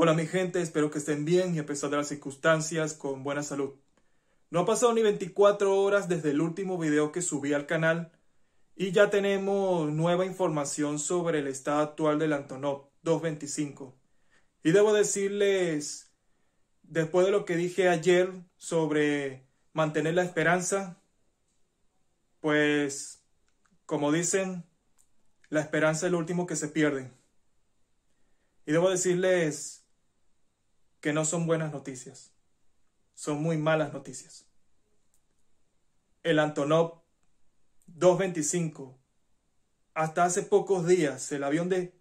Hola mi gente, espero que estén bien y a pesar de las circunstancias con buena salud. No ha pasado ni 24 horas desde el último video que subí al canal y ya tenemos nueva información sobre el estado actual del Antonov 225. Y debo decirles, después de lo que dije ayer sobre mantener la esperanza, pues, como dicen, la esperanza es lo último que se pierde. Y debo decirles que no son buenas noticias, son muy malas noticias. El Antonov 225, hasta hace pocos días el avión de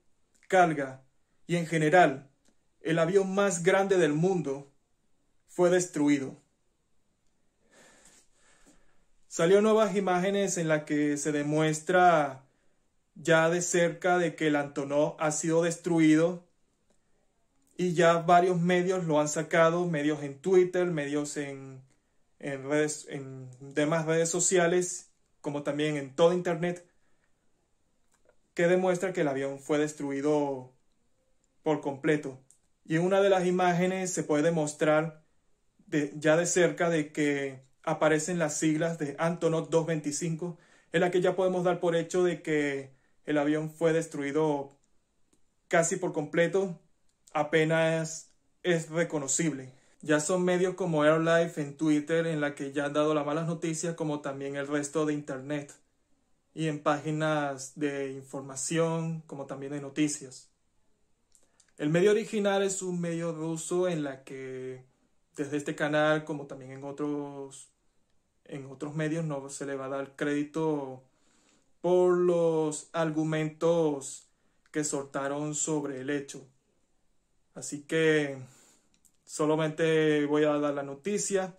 carga y en general el avión más grande del mundo, fue destruido. Salió nuevas imágenes en las que se demuestra ya de cerca de que el Antonov ha sido destruido y ya varios medios lo han sacado, medios en Twitter, medios en, en, redes, en demás redes sociales, como también en todo Internet, que demuestra que el avión fue destruido por completo. Y en una de las imágenes se puede demostrar ya de cerca de que aparecen las siglas de Antonov 225, en la que ya podemos dar por hecho de que el avión fue destruido casi por completo apenas es reconocible. Ya son medios como AirLife en Twitter en la que ya han dado las malas noticias como también el resto de Internet y en páginas de información como también de noticias. El medio original es un medio ruso en la que desde este canal como también en otros en otros medios no se le va a dar crédito por los argumentos que soltaron sobre el hecho. Así que solamente voy a dar la noticia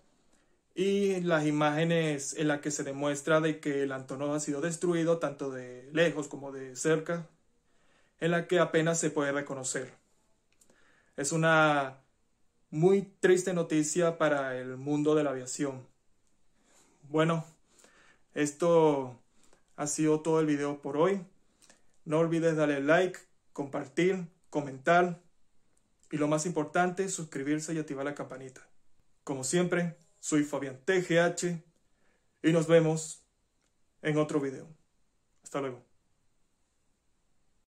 y las imágenes en las que se demuestra de que el Antonov ha sido destruido tanto de lejos como de cerca, en la que apenas se puede reconocer. Es una muy triste noticia para el mundo de la aviación. Bueno, esto ha sido todo el video por hoy. No olvides darle like, compartir, comentar y lo más importante, suscribirse y activar la campanita. Como siempre, soy Fabián TGH y nos vemos en otro video. Hasta luego.